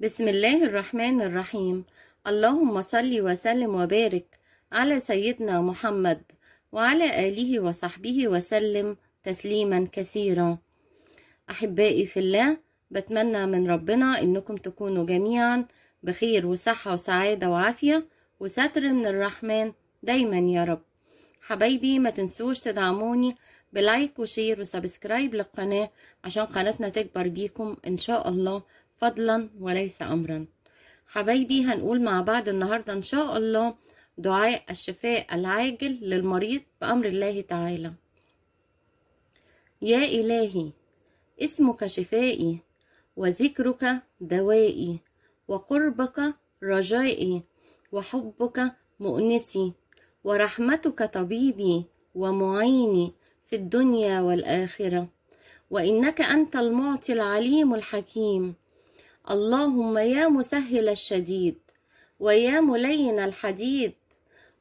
بسم الله الرحمن الرحيم اللهم صل وسلم وبارك على سيدنا محمد وعلى آله وصحبه وسلم تسليما كثيرا أحبائي في الله بتمنى من ربنا إنكم تكونوا جميعا بخير وصحة وسعادة وعافية وستر من الرحمن دايما يا رب حبايبي ما تنسوش تدعموني بلايك وشير وسبسكرايب للقناة عشان قناتنا تكبر بيكم إن شاء الله فضلا وليس أمرا حبايبي هنقول مع بعض النهاردة إن شاء الله دعاء الشفاء العاجل للمريض بأمر الله تعالى يا إلهي اسمك شفائي وذكرك دوائي وقربك رجائي وحبك مؤنسي ورحمتك طبيبي ومعيني في الدنيا والآخرة وإنك أنت المعطي العليم الحكيم اللهم يا مسهل الشديد ويا ملين الحديد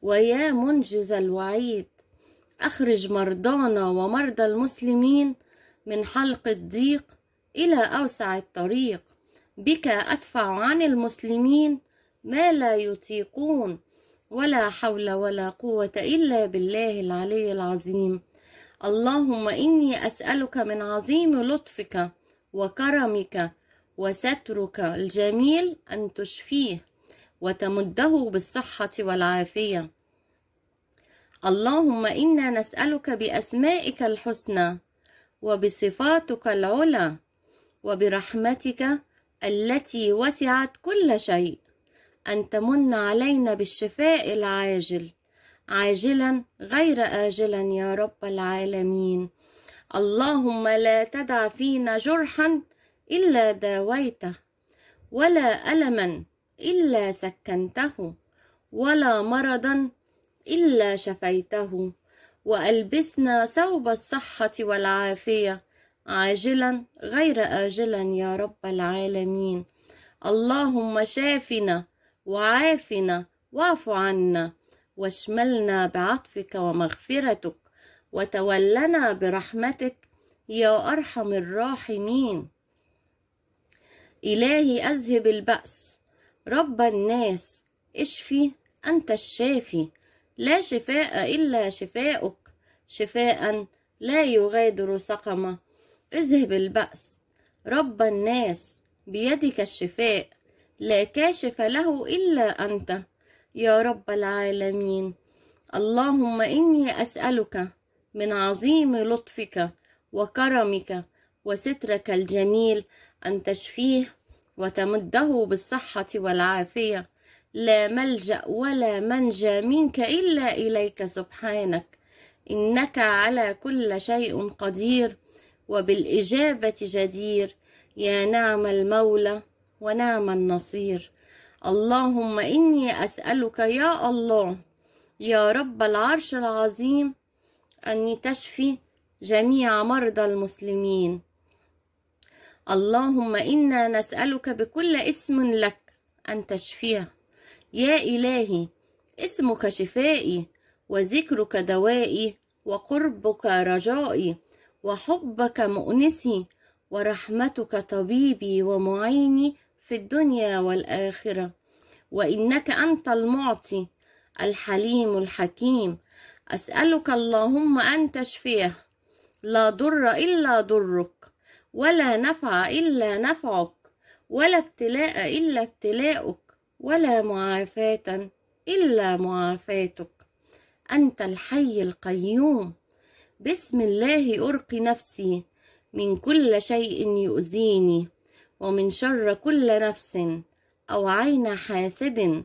ويا منجز الوعيد اخرج مرضانا ومرضى المسلمين من حلق الضيق الى اوسع الطريق بك ادفع عن المسلمين ما لا يطيقون ولا حول ولا قوه الا بالله العلي العظيم اللهم اني اسالك من عظيم لطفك وكرمك وسترك الجميل أن تشفيه وتمده بالصحة والعافية اللهم إنا نسألك بأسمائك الحسنى وبصفاتك العلى وبرحمتك التي وسعت كل شيء أن تمن علينا بالشفاء العاجل عاجلا غير آجلا يا رب العالمين اللهم لا تدع فينا جرحا إلا داويته ولا ألما إلا سكنته ولا مرضا إلا شفيته وألبسنا ثوب الصحة والعافية عاجلا غير آجلا يا رب العالمين اللهم شافنا وعافنا واعف عنا واشملنا بعطفك ومغفرتك وتولنا برحمتك يا أرحم الراحمين إلهي أذهب البأس رب الناس اشفي أنت الشافي لا شفاء إلا شفاؤك شفاء لا يغادر سقما اذهب البأس رب الناس بيدك الشفاء لا كاشف له إلا أنت يا رب العالمين اللهم إني أسألك من عظيم لطفك وكرمك وسترك الجميل أن تشفيه وتمده بالصحة والعافية لا ملجأ ولا منجى منك إلا إليك سبحانك إنك على كل شيء قدير وبالإجابة جدير يا نعم المولى ونعم النصير اللهم إني أسألك يا الله يا رب العرش العظيم أن تشفي جميع مرضى المسلمين اللهم إنا نسألك بكل اسم لك أن تشفيه يا إلهي اسمك شفائي وذكرك دوائي وقربك رجائي وحبك مؤنسي ورحمتك طبيبي ومعيني في الدنيا والآخرة وإنك أنت المعطي الحليم الحكيم أسألك اللهم أن تشفيه لا ضر إلا ضرك ولا نفع إلا نفعك ولا ابتلاء إلا ابتلاؤك ولا معافاة إلا معافاتك أنت الحي القيوم بسم الله أرقي نفسي من كل شيء يؤذيني ومن شر كل نفس أو عين حاسد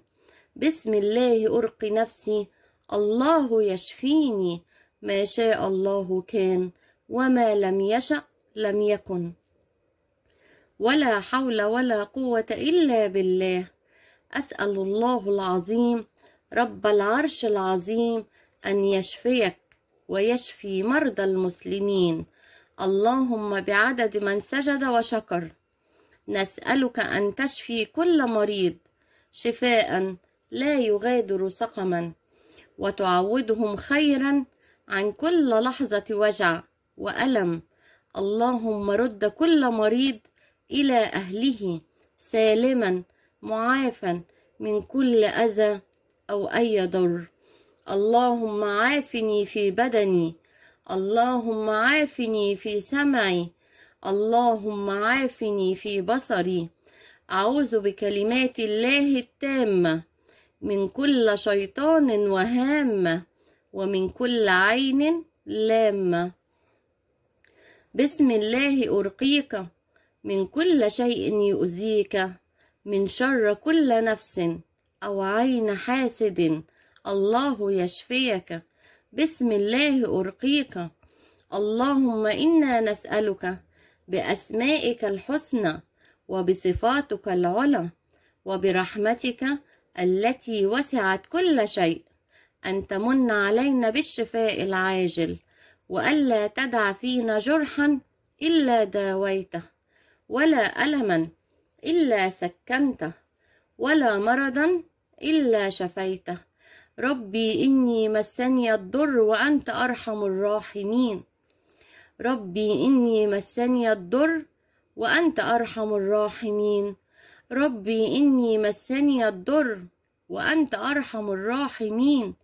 بسم الله أرقي نفسي الله يشفيني ما شاء الله كان وما لم يشأ لم يكن ولا حول ولا قوة إلا بالله أسأل الله العظيم رب العرش العظيم أن يشفيك ويشفي مرضى المسلمين اللهم بعدد من سجد وشكر نسألك أن تشفي كل مريض شفاء لا يغادر سقما وتعودهم خيرا عن كل لحظة وجع وألم اللهم رد كل مريض إلى أهله سالما معافا من كل أذى أو أي ضر اللهم عافني في بدني اللهم عافني في سمعي اللهم عافني في بصري أعوذ بكلمات الله التامة من كل شيطان وهامة ومن كل عين لامة بسم الله أرقيك من كل شيء يؤذيك من شر كل نفس أو عين حاسد الله يشفيك بسم الله أرقيك اللهم إنا نسألك بأسمائك الحسنى وبصفاتك العلى وبرحمتك التي وسعت كل شيء أن تمن علينا بالشفاء العاجل وألا تدع فينا جرحا إلا داويته ولا ألما إلا سكنته ولا مرضا إلا شفيته ربي إني مسني الضر وأنت أرحم الراحمين ربي إني مسني الضر وأنت أرحم الراحمين ربي إني مسني الضر وأنت أرحم الراحمين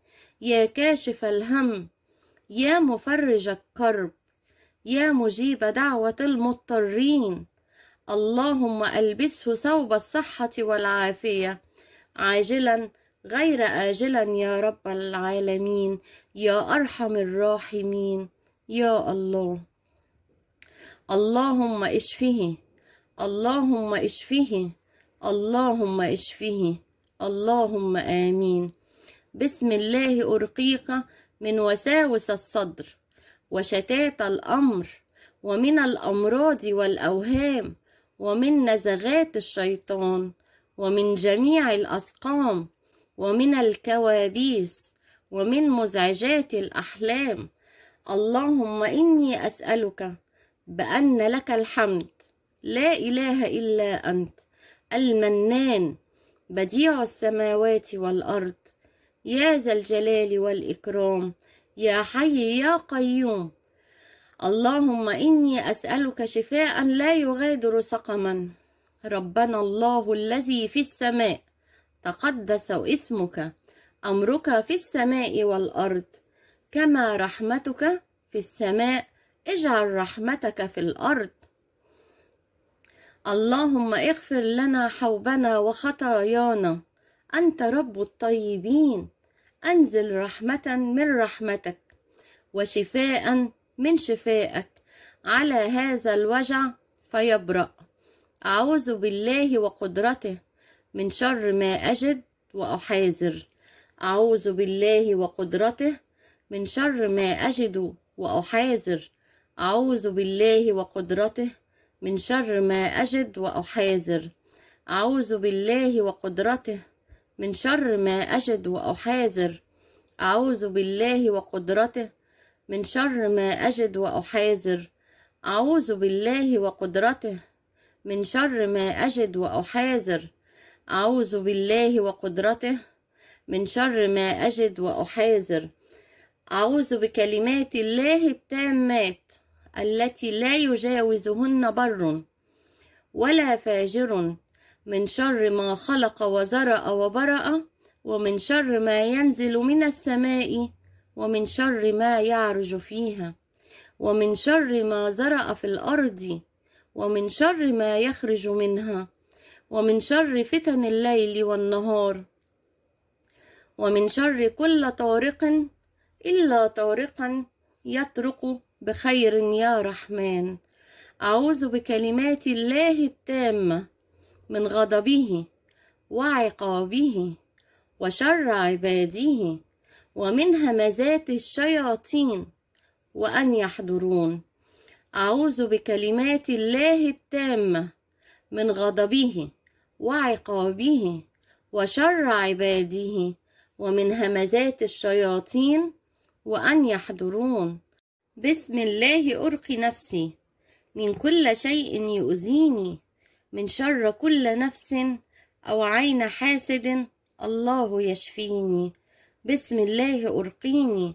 يا كاشف الهم يا مفرج الكرب يا مجيب دعوة المضطرين اللهم ألبسه ثوب الصحة والعافية عاجلا غير آجلا يا رب العالمين يا أرحم الراحمين يا الله اللهم اشفه اللهم اشفه اللهم اشفه اللهم آمين بسم الله أرقيك من وساوس الصدر وشتات الامر ومن الامراض والاوهام ومن نزغات الشيطان ومن جميع الاسقام ومن الكوابيس ومن مزعجات الاحلام اللهم اني اسالك بان لك الحمد لا اله الا انت المنان بديع السماوات والارض يا ذا الجلال والإكرام يا حي يا قيوم اللهم إني أسألك شفاء لا يغادر سقما ربنا الله الذي في السماء تقدس اسمك أمرك في السماء والأرض كما رحمتك في السماء اجعل رحمتك في الأرض اللهم اغفر لنا حوبنا وخطايانا أنت رب الطيبين أنزل رحمة من رحمتك وشفاء من شفائك على هذا الوجع فيبرأ أعوذ بالله وقدرته من شر ما أجد وأحاذر أعوذ بالله وقدرته من شر ما أجد وأحاذر أعوذ بالله وقدرته من شر ما أجد وأحاذر أعوذ بالله وقدرته من شر ما أجد وأحاذر أعوذ بالله وقدرته من شر ما أجد وأحاذر أعوذ بالله وقدرته من شر ما أجد وأحاذر أعوذ بالله وقدرته من شر ما أجد وأحاذر أعوذ بكلمات الله التامات التي لا يجاوزهن بر ولا فاجر من شر ما خلق وزرع وبرأ ومن شر ما ينزل من السماء ومن شر ما يعرج فيها ومن شر ما زرع في الأرض ومن شر ما يخرج منها ومن شر فتن الليل والنهار ومن شر كل طارق إلا طارقا يطرق بخير يا رحمن أعوذ بكلمات الله التامة من غضبه وعقابه وشر عباده ومن همزات الشياطين وأن يحضرون أعوذ بكلمات الله التامة من غضبه وعقابه وشر عباده ومن همزات الشياطين وأن يحضرون بسم الله أرقي نفسي من كل شيء يؤذيني من شر كل نفس أو عين حاسد الله يشفيني بسم الله أرقيني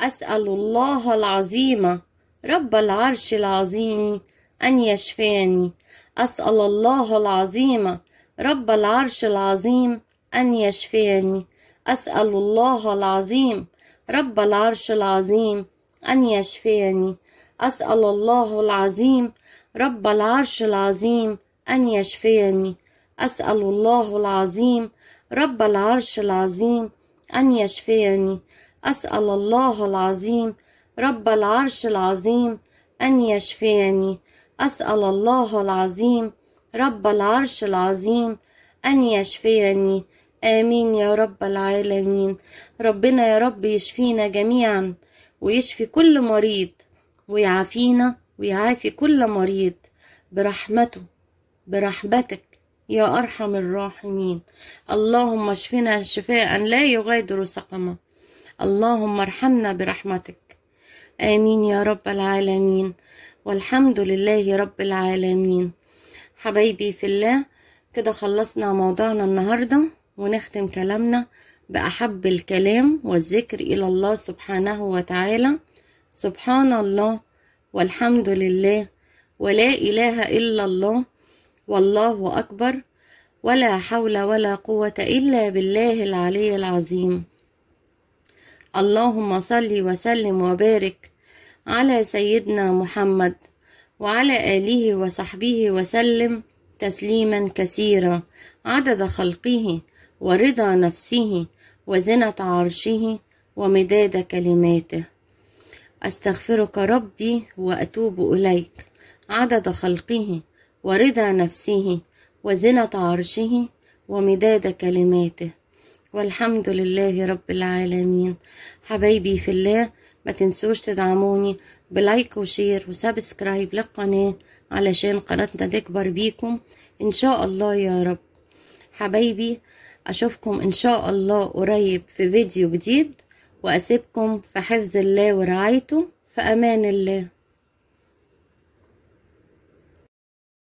أسأل الله العظيم رب العرش العظيم أن يشفاني أسأل الله العظيم رب العرش العظيم أن يشفاني أسأل الله العظيم رب العرش العظيم أن يشفاني أسأل الله العظيم رب العرش العظيم أن يشفيني أسأل الله العظيم رب العرش العظيم أن يشفيني أسأل الله العظيم رب العرش العظيم أن يشفيني أسأل الله العظيم رب العرش العظيم أن يشفيني آمين يا رب العالمين ربنا يا رب يشفينا جميعا ويشفي كل مريض ويعافينا ويعافي كل مريض برحمته برحمتك يا أرحم الراحمين اللهم اشفنا شفاء لا يغادر سقما اللهم ارحمنا برحمتك آمين يا رب العالمين والحمد لله رب العالمين حبايبي في الله كده خلصنا موضوعنا النهاردة ونختم كلامنا بأحب الكلام والذكر إلى الله سبحانه وتعالى سبحان الله والحمد لله ولا إله إلا الله والله أكبر ولا حول ولا قوة إلا بالله العلي العظيم اللهم صل وسلم وبارك على سيدنا محمد وعلى آله وصحبه وسلم تسليما كثيرا عدد خلقه ورضا نفسه وزنة عرشه ومداد كلماته أستغفرك ربي وأتوب إليك عدد خلقه ورضا نفسه وزنة عرشه ومداد كلماته والحمد لله رب العالمين حبايبي في الله ما تنسوش تدعموني بلايك وشير وسبسكرايب للقناة علشان قناتنا تكبر بيكم ان شاء الله يا رب حبايبي اشوفكم ان شاء الله قريب في فيديو جديد وأسيبكم في حفظ الله ورعايته في أمان الله